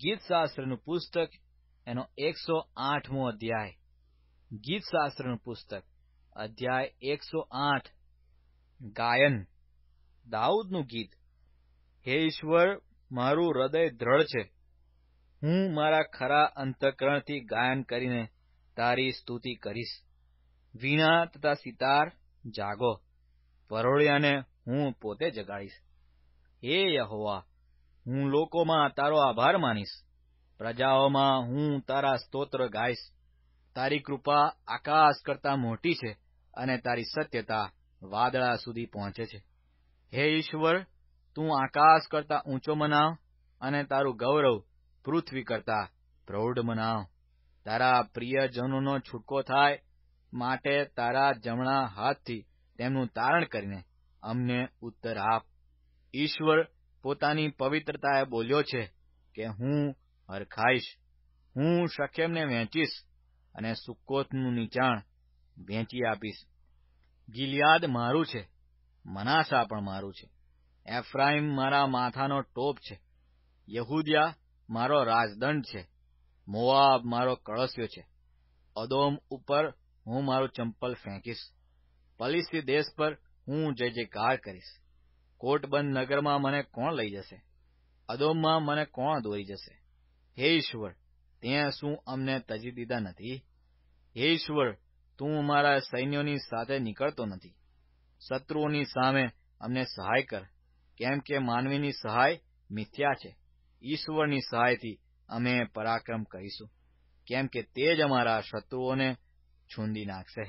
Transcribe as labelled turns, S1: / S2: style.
S1: ગીતશાસ્ત્રનું પુસ્તક એનો એકસો આઠમો અધ્યાય ગીતશાસ્ત્રનું પુસ્તક અધ્યાય એકસો આઠ ગાયન દાઉદનું ગીત હે ઈશ્વર મારું હૃદય દ્રઢ છે હું મારા ખરા અંતકરણથી ગાયન કરીને તારી સ્તુતિ કરીશ વીણા તથા સિતાર જાગો પરોળિયાને હું પોતે જગાડીશ હે યહોવા હું લોકોમાં તારો આભાર માનીશ પ્રજાઓમાં હું તારા સ્તોત્ર ગાઈશ તારી કૃપા આકાશ કરતા મોટી છે અને તારી સત્યતા વાદળા સુધી પહોંચે છે હે ઈશ્વર તું આકાશ કરતા ઊંચો મનાવ અને તારું ગૌરવ પૃથ્વી કરતા પ્રૌઢ મનાવ તારા પ્રિયજનોનો છૂટકો થાય માટે તારા જમણા હાથથી તેમનું તારણ કરીને અમને ઉત્તર આપ ઈશ્વર પોતાની પવિત્રતાએ બોલ્યો છે કે હું હરખાઈશ હું શકેમને વહેંચીશ અને સુકોતનું નીચાણ વહેંચી આપીશ ગિલિયાદ મારું છે મનાસા પણ મારું છે એફ્રાઈમ મારા માથાનો ટોપ છે યહૂદિયા મારો રાજદંડ છે મોઆબ મારો કળસ્યો છે અદોમ ઉપર હું મારું ચંપલ ફેંકીશ પલિસ્તી દેશ પર હું જય જયકાર કરીશ કોટબંધ નગરમાં મને કોણ લઈ જશે અદોમમાં મને કોણ દોરી જશે હે ઈશ્વર ત્યાં શું અમને તજી દીધા નથી હે ઈશ્વર તું મારા સૈન્યોની સાથે નીકળતો નથી શત્રુઓની સામે અમને સહાય કર કેમ કે માનવીની સહાય મિથ્યા છે ઈશ્વરની સહાયથી અમે પરાક્રમ કરીશું કેમ કે તે જ અમારા શત્રુઓને છૂંદી નાખશે